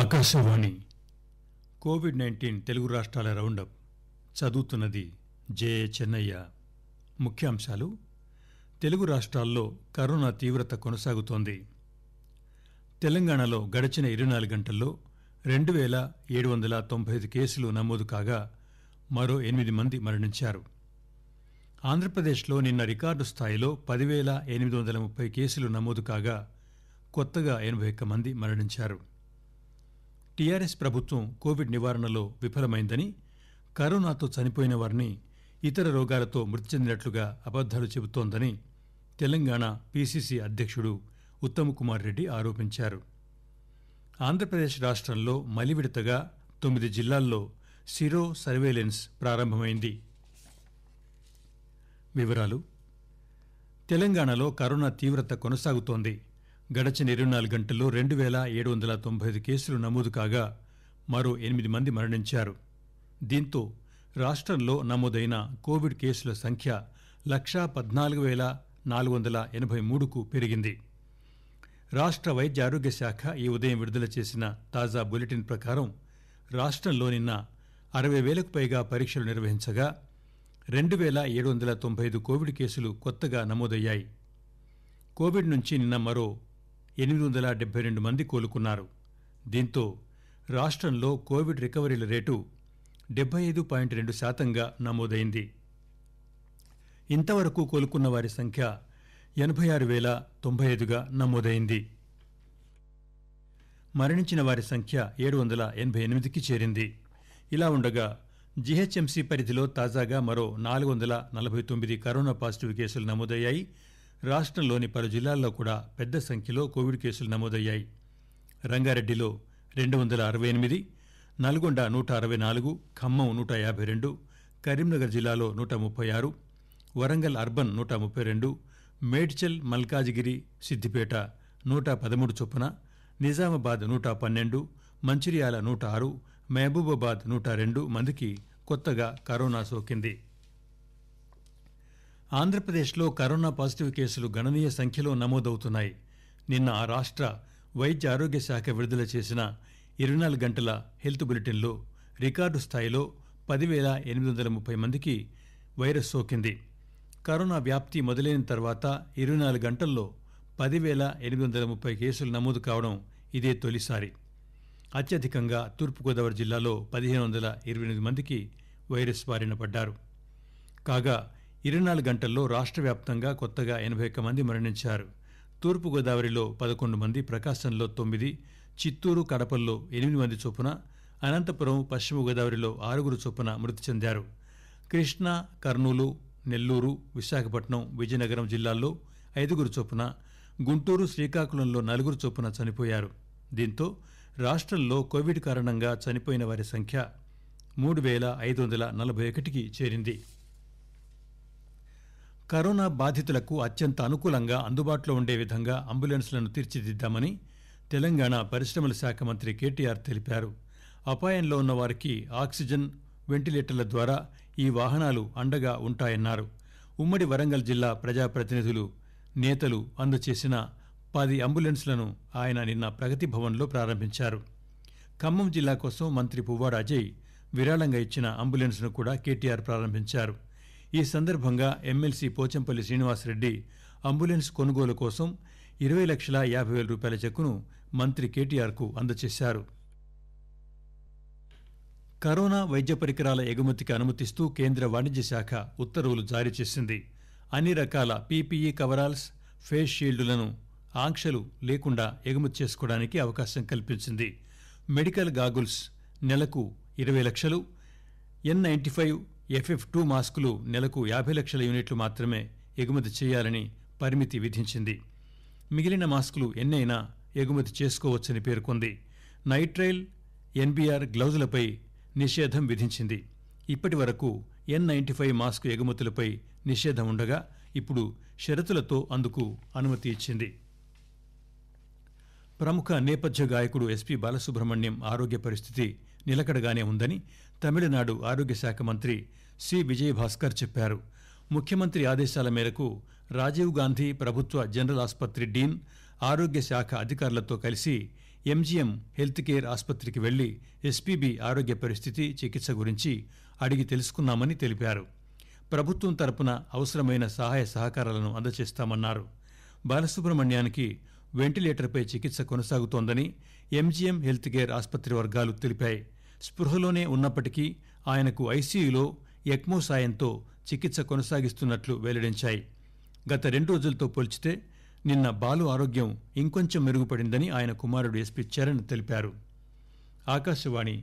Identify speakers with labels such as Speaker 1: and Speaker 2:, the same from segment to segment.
Speaker 1: Akashvani Covid nineteen Telugu రాష్ట్రాల round up చదువుతున్నది జే చెన్నయ్య ముఖ్యాంశాలు తెలుగు రాష్ట్రాల్లో కరోనా తీవ్రత కొనసాగుతోంది తెలంగాణలో గడిచిన ఇరవై నాలుగు గంటల్లో రెండు వేల ఏడు వందల తొంభై ఐదు కేసులు నమోదు కాగా మరో ఎనిమిది మంది మరణించారు ఆంధ్రప్రదేశ్లో నిన్న రికార్డు స్థాయిలో పదివేల ఎనిమిది వందల ముప్పై కేసులు నమోదు కాగా కొత్తగా ఎనభై ఒక్క మంది మరణించారు టీఆర్ఎస్ ప్రభుత్వం కోవిడ్ నివారణలో విఫలమైందని కరోనాతో చనిపోయిన వారిని ఇతర రోగాలతో మృతి చెందినట్లుగా అబద్దాలు చెబుతోందని తెలంగాణ పీసీసీ అధ్యక్షుడు ఉత్తమ్ కుమార్ రెడ్డి ఆరోపించారు ఆంధ్రప్రదేశ్ రాష్ట్రంలో మలివిడతగా తొమ్మిది జిల్లాల్లో సిరో సర్వేలెన్స్ ప్రారంభమైంది వివరాలు తెలంగాణలో కరోనా తీవ్రత కొనసాగుతోంది గడచిన ఇరవై నాలుగు గంటల్లో రెండు వేల ఏడు వందల తొంభై ఐదు కేసులు నమోదు కాగా మరో ఎనిమిది మంది మరణించారు దీంతో రాష్ట్రంలో నమోదైన కోవిడ్ కేసుల సంఖ్య లక్షా పద్నాలుగు వేల నాలుగు వందల ఎనభై మూడుకు పెరిగింది రాష్ట్ర వైద్య ఆరోగ్య శాఖ ఈ ఉదయం విడుదల చేసిన తాజా బులెటిన్ ప్రకారం రాష్ట్రంలో నిన్న అరవై వేలకు పైగా పరీక్షలు నిర్వహించగా రెండు వేల ఏడు వందల తొంభై ఐదు కోవిడ్ కేసులు కొత్తగా నమోదయ్యాయి కోవిడ్ నుంచి నిన్న మరో ఎనిమిది వందల డెబ్బై రెండు మంది కోలుకున్నారు దీంతో రాష్ట్రంలో కోవిడ్ రికవరీల రేటు డెబ్బై ఐదు పాయింట్ రెండు శాతంగా నమోదైంది ఇంతవరకు కోలుకున్న వారి సంఖ్య ఎనభై ఆరు వేల తొంభై ఐదుగా నమోదైంది మరణించిన వారి సంఖ్య ఏడు వందల ఎనభై ఎనిమిదికి చేరింది ఇలా ఉండగా జీహెచ్ఎంసీ పరిధిలో తాజాగా మరో నాలుగు వందల నలభై తొమ్మిది కరోనా పాజిటివ్ కేసులు నమోదయ్యాయి రాష్టంలోని పలు జిల్లాల్లో కూడా పెద్ద సంఖ్యలో కోవిడ్ కేసులు నమోదయ్యాయి రంగారెడ్డిలో రెండు వందల అరవై ఎనిమిది నల్గొండ నూట అరవై నాలుగు ఖమ్మం నూట యాభై రెండు కరీంనగర్ జిల్లాలో నూట ముప్పై ఆరు వరంగల్ అర్బన్ నూట ముప్పై రెండు మేడ్చల్ మల్కాజిగిరి సిద్దిపేట నూట పదమూడు చొప్పున నిజామాబాద్ నూట పన్నెండు మంచిర్యాల నూట ఆరు మహబూబాబాద్ నూట రెండు మందికి కొత్తగా కరోనా సోకింది ఆంధ్రప్రదేశ్లో కరోనా పాజిటివ్ కేసులు గణనీయ సంఖ్యలో నమోదవుతున్నాయి నిన్న ఆ రాష్ట్ర వైద్య ఆరోగ్య శాఖ విడుదల చేసిన ఇరవై నాలుగు గంటల హెల్త్ బులెటిన్లో రికార్డు స్థాయిలో పదివేల ఎనిమిది వందల ముప్పై మందికి వైరస్ సోకింది కరోనా వ్యాప్తి మొదలైన తర్వాత ఇరవై నాలుగు గంటల్లో పదివేల ఎనిమిది వందల ముప్పై కేసులు నమోదు కావడం ఇదే తొలిసారి అత్యధికంగా తూర్పుగోదావరి జిల్లాలో పదిహేను వందల ఇరవై ఎనిమిది మందికి వైరస్ బారిన పడ్డారు కాగా ఇరవై నాలుగు గంటల్లో రాష్ట్ర వ్యాప్తంగా కొత్తగా ఎనభై ఒక్క మంది మరణించారు తూర్పుగోదావరిలో పదకొండు మంది ప్రకాశంలో తొమ్మిది చిత్తూరు కడపల్లో ఎనిమిది మంది చొప్పున అనంతపురం పశ్చిమ గోదావరిలో ఆరుగురు చొప్పున మృతి చెందారు కృష్ణా కర్నూలు నెల్లూరు విశాఖపట్నం విజయనగరం జిల్లాల్లో ఐదుగురు చొప్పున గుంటూరు శ్రీకాకుళంలో నలుగురు చొప్పున చనిపోయారు దీంతో రాష్ట్రంలో కోవిడ్ కారణంగా చనిపోయిన వారి సంఖ్య మూడు వేల ఐదు వందల నలభై ఒకటికి చేరింది కరోనా బాధితులకు అత్యంత అనుకూలంగా అందుబాటులో ఉండే విధంగా అంబులెన్స్లను తీర్చిదిద్దామని తెలంగాణ పరిశ్రమల శాఖ మంత్రి కేటీఆర్ తెలిపారు అపాయంలో ఉన్న వారికి ఆక్సిజన్ వెంటిలేటర్ల ద్వారా ఈ వాహనాలు అండగా ఉంటాయన్నారు ఉమ్మడి వరంగల్ జిల్లా ప్రజాప్రతినిధులు నేతలు అందచేసిన పది అంబులెన్స్లను ఆయన నిన్న ప్రగతి భవన్లో ప్రారంభించారు ఖమ్మం జిల్లా కోసం మంత్రి పువ్వాడ అజయ్ విరాళంగా ఇచ్చిన అంబులెన్స్ను కూడా కేటీఆర్ ప్రారంభించారు ఈ సందర్భంగా ఎమ్మెల్సీ పోచంపల్లి శ్రీనివాసరెడ్డి అంబులెన్స్ కొనుగోలు కోసం ఇరవై లక్షల యాభై వేల రూపాయల చెక్కును మంత్రి కేటీఆర్కు అందజేశారు కరోనా వైద్య పరికరాల ఎగుమతికి అనుమతిస్తూ కేంద్ర వాణిజ్య శాఖ ఉత్తర్వులు జారీ చేసింది అన్ని రకాల పీపీఈ కవరాల్స్ ఫేస్ షీల్డులను ఆంక్షలు లేకుండా ఎగుమతి చేసుకోవడానికి అవకాశం కల్పించింది మెడికల్ గాగుల్స్ నెలకు ఇరవై లక్షలు N ninety five FF two మాస్కులు నెలకు యాభై లక్షల యూనిట్లు మాత్రమే ఎగుమతి చేయాలని పరిమితి విధించింది మిగిలిన మాస్కులు ఎన్నైనా ఎగుమతి చేసుకోవచ్చని పేర్కొంది నైట్రైల్ ఎన్బీఆర్ గ్లౌజులపై నిషేధం విధించింది ఇప్పటి వరకు ఎన్ నైంటీ ఫైవ్ మాస్క్ ఎగుమతులపై నిషేధం ఉండగా ఇప్పుడు షరతులతో అందుకు అనుమతి ఇచ్చింది ప్రముఖ నేపథ్య గాయకుడు ఎస్పీ బాలసుబ్రహ్మణ్యం ఆరోగ్య పరిస్థితి నిలకడగానే ఉందని తమిళనాడు ఆరోగ్య శాఖ మంత్రి సి విజయభాస్కర్ చెప్పారు ముఖ్యమంత్రి ఆదేశాల మేరకు రాజీవ్ గాంధీ ప్రభుత్వ జనరల్ ఆసుపత్రి డీన్ ఆరోగ్య శాఖ అధికారులతో కలిసి ఎంజీఎం హెల్త్ కేర్ ఆసుపత్రికి వెళ్లి ఎస్పీబీ ఆరోగ్య పరిస్థితి చికిత్స గురించి అడిగి తెలుసుకున్నామని తెలిపారు ప్రభుత్వం తరపున అవసరమైన సహాయ సహకారాలను అందజేస్తామన్నారు బాలసుబ్రహ్మణ్యానికి వెంటిలేటర్పై చికిత్స కొనసాగుతోందని ఎంజీఎం హెల్త్ కేర్ ఆసుపత్రి వర్గాలు తెలిపాయి స్పృహలోనే ఉన్నప్పటికీ ఆయనకు ఐసీయూలో ఎక్మో సాయంతో చికిత్స కొనసాగిస్తున్నట్లు వెల్లడించాయి గత రెండు రోజులతో పోల్చితే నిన్న బాలు ఆరోగ్యం ఇంకొంచెం మెరుగుపడిందని ఆయన కుమారుడు ఎస్పీ చరణ్ తెలిపారు ఆకాశవాణి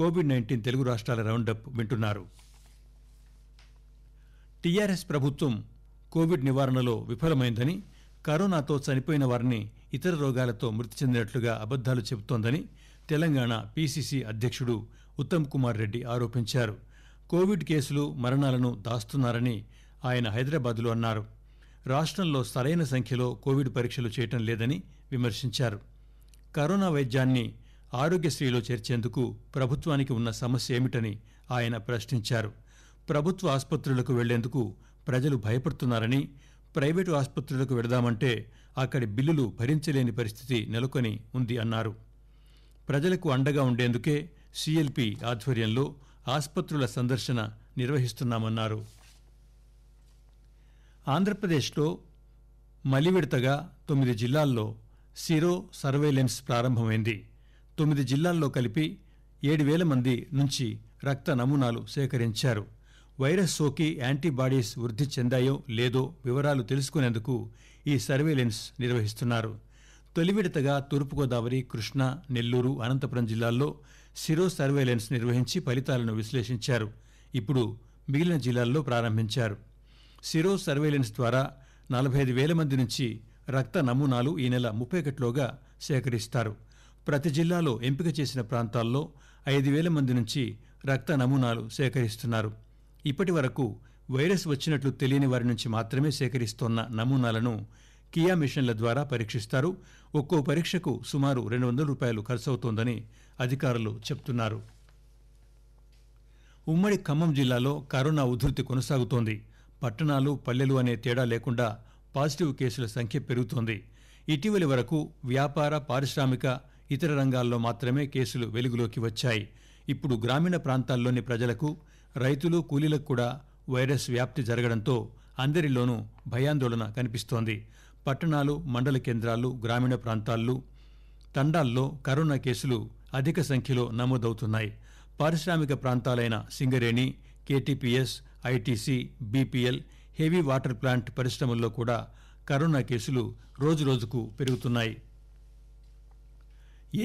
Speaker 1: కోవిడ్ నైన్టీన్ తెలుగు రాష్ట్రాల రౌండప్ వింటున్నారు టీఆర్ఎస్ ప్రభుత్వం కోవిడ్ నివారణలో విఫలమైందని కరోనాతో చనిపోయిన వారిని ఇతర రోగాలతో మృతి చెందినట్లుగా అబద్దాలు చెబుతోందని తెలంగాణ పీసీసీ అధ్యక్షుడు ఉత్తమ్ కుమార్ రెడ్డి ఆరోపించారు కోవిడ్ కేసులు మరణాలను దాస్తున్నారని ఆయన హైదరాబాద్లో అన్నారు రాష్ట్రంలో సరైన సంఖ్యలో కోవిడ్ పరీక్షలు చేయటం లేదని విమర్శించారు కరోనా వైద్యాన్ని ఆరోగ్యశ్రీలో చేర్చేందుకు ప్రభుత్వానికి ఉన్న సమస్య ఏమిటని ఆయన ప్రశ్నించారు ప్రభుత్వ ఆసుపత్రులకు వెళ్లేందుకు ప్రజలు భయపడుతున్నారని ప్రైవేటు ఆసుపత్రులకు వెడదామంటే అక్కడి బిల్లులు భరించలేని పరిస్థితి నెలకొని ఉంది అన్నారు ప్రజలకు అండగా ఉండేందుకే సిఎల్పి ఆధ్వర్యంలో ఆసుపత్రుల సందర్శన నిర్వహిస్తున్నామన్నారు ఆంధ్రప్రదేశ్లో మలివిడతగా తొమ్మిది జిల్లాల్లో సిరో సర్వేలెన్స్ ప్రారంభమైంది తొమ్మిది జిల్లాల్లో కలిపి ఏడు వేల మంది నుంచి రక్త నమూనాలు సేకరించారు వైరస్ సోకి యాంటీబాడీస్ వృద్ధి చెందాయో లేదో వివరాలు తెలుసుకునేందుకు ఈ సర్వేలెన్స్ నిర్వహిస్తున్నారు తొలి విడతగా తూర్పుగోదావరి కృష్ణా నెల్లూరు అనంతపురం జిల్లాల్లో సిరో సర్వేలెన్స్ నిర్వహించి ఫలితాలను విశ్లేషించారు ఇప్పుడు మిగిలిన జిల్లాల్లో ప్రారంభించారు సిరో సర్వేలెన్స్ ద్వారా నలభై ఐదు వేల మంది నుంచి రక్త నమూనాలు ఈ నెల ముప్పై ఒకటిలోగా సేకరిస్తారు ప్రతి జిల్లాలో ఎంపిక చేసిన ప్రాంతాల్లో ఐదు వేల మంది నుంచి రక్త నమూనాలు సేకరిస్తున్నారు ఇప్పటి వరకు వైరస్ వచ్చినట్లు తెలియని వారి నుంచి మాత్రమే సేకరిస్తోన్న నమూనాలను కియా మిషన్ల ద్వారా పరీక్షిస్తారు ఒక్కో పరీక్షకు సుమారు రెండు వందల రూపాయలు ఖర్చవుతోందని అధికారులు చెబుతున్నారు ఉమ్మడి ఖమ్మం జిల్లాలో కరోనా ఉధృతి కొనసాగుతోంది పట్టణాలు పల్లెలు అనే తేడా లేకుండా పాజిటివ్ కేసుల సంఖ్య పెరుగుతోంది ఇటీవలి వరకు వ్యాపార పారిశ్రామిక ఇతర రంగాల్లో మాత్రమే కేసులు వెలుగులోకి వచ్చాయి ఇప్పుడు గ్రామీణ ప్రాంతాల్లోని ప్రజలకు రైతులు కూలీలకు కూడా వైరస్ వ్యాప్తి జరగడంతో అందరిలోనూ భయాందోళన కనిపిస్తోంది పట్టణాలు మండల కేంద్రాలు గ్రామీణ ప్రాంతాల్లో తండాల్లో కరోనా కేసులు అధిక సంఖ్యలో నమోదవుతున్నాయి పారిశ్రామిక ప్రాంతాలైన Singareni KTPS ITC BPL heavy water plant పరిశ్రమల్లో కూడా కరోనా కేసులు రోజురోజుకు పెరుగుతున్నాయి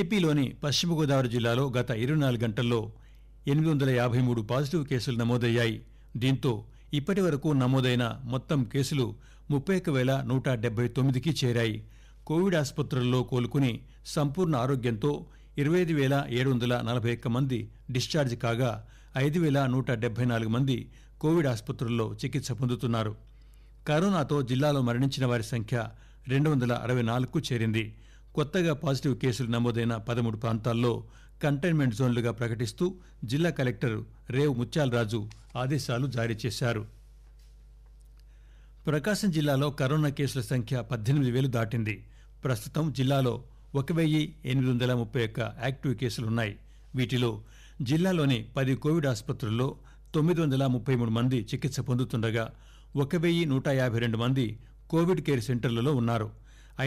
Speaker 1: ఏపీలోని పశ్చిమ గోదావరి జిల్లాలో గత ఇరవై నాలుగు గంటల్లో ఎనిమిది వందల యాభై మూడు పాజిటివ్ కేసులు నమోదయ్యాయి దీంతో ఇప్పటి వరకు నమోదైన మొత్తం కేసులు ముప్పై ఒక వేల నూట డెబ్బై తొమ్మిదికి చేరాయి కోవిడ్ ఆసుపత్రుల్లో కోలుకుని సంపూర్ణ ఆరోగ్యంతో ఇరవై ఐదు వేల ఏడు వందల నలభై ఒక్క మంది డిశ్చార్జ్ కాగా ఐదు వేల నూట డెబ్బై నాలుగు మంది కోవిడ్ ఆసుపత్రుల్లో చికిత్స పొందుతున్నారు కరోనాతో జిల్లాలో మరణించిన వారి సంఖ్య రెండు వందల అరవై నాలుగుకు చేరింది కొత్తగా పాజిటివ్ కేసులు నమోదైన పదమూడు ప్రాంతాల్లో కంటైన్మెంట్ జోన్లుగా ప్రకటిస్తూ జిల్లా కలెక్టర్ రేవు ముత్యాలరాజు ఆదేశాలు జారీ చేశారు ప్రకాశం జిల్లాలో కరోనా కేసుల సంఖ్య పద్దెనిమిది వేలు దాటింది ప్రస్తుతం జిల్లాలో ఒక వెయ్యి ఎనిమిది వందల ముప్పై ఒక్క యాక్టివ్ కేసులున్నాయి వీటిలో జిల్లాలోని పది కోవిడ్ ఆసుపత్రుల్లో తొమ్మిది వందల ముప్పై మూడు మంది చికిత్స పొందుతుండగా ఒక వెయ్యి నూట యాభై రెండు మంది కోవిడ్ కేర్ సెంటర్లలో ఉన్నారు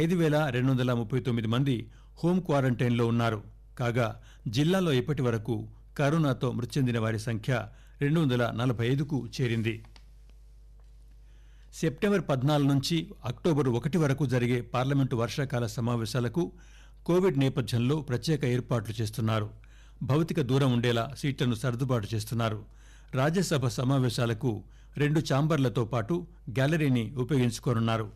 Speaker 1: ఐదు వేల రెండు వందల ముప్పై తొమ్మిది మంది హోం క్వారంటైన్లో ఉన్నారు కాగా జిల్లాలో ఇప్పటి వరకు కరోనాతో మృతి చెందిన వారి సంఖ్య రెండు వందల నలభై ఐదుకు చేరింది సెప్టెంబర్ పద్నాలుగు నుంచి అక్టోబర్ ఒకటి వరకు జరిగే పార్లమెంటు వర్షాకాల సమావేశాలకు కోవిడ్ నేపథ్యంలో ప్రత్యేక ఏర్పాట్లు చేస్తున్నారు భౌతిక దూరం ఉండేలా సీట్లను సర్దుబాటు చేస్తున్నారు రాజ్యసభ సమావేశాలకు రెండు ఛాంబర్లతో పాటు గ్యాలరీని ఉపయోగించుకోనున్నారు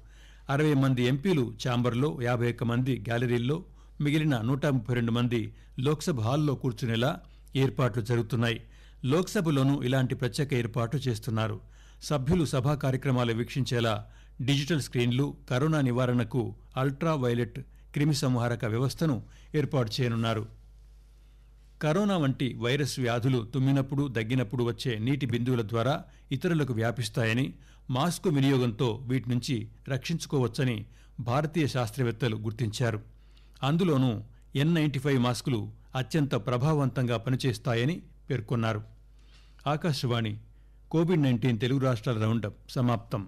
Speaker 1: అరవై మంది ఎంపీలు ఛాంబర్లో యాభై ఒక్క మంది గ్యాలరీల్లో మిగిలిన నూట ముప్పై రెండు మంది లోక్సభ హాల్లో కూర్చునేలా ఏర్పాట్లు జరుగుతున్నాయి లోక్సభలోనూ ఇలాంటి ప్రత్యేక ఏర్పాట్లు చేస్తున్నారు సభ్యులు సభా కార్యక్రమాలు వీక్షించేలా డిజిటల్ స్క్రీన్లు కరోనా నివారణకు అల్ట్రా వైలెట్ క్రిమిసంహారక వ్యవస్థను ఏర్పాటు చేయనున్నారు కరోనా వంటి వైరస్ వ్యాధులు తుమ్మినప్పుడు దగ్గినప్పుడు వచ్చే నీటి బిందువుల ద్వారా ఇతరులకు వ్యాపిస్తాయని మాస్కు వినియోగంతో వీటి నుంచి రక్షించుకోవచ్చని భారతీయ శాస్త్రవేత్తలు గుర్తించారు అందులోనూ ఎన్ నైంటీ ఫైవ్ మాస్కులు అత్యంత ప్రభావవంతంగా పనిచేస్తాయని పేర్కొన్నారు ఆకాశవాణి కోవిడ్ నైన్టీన్ తెలుగు రాష్ట్రాల రౌండప్ సమాప్తం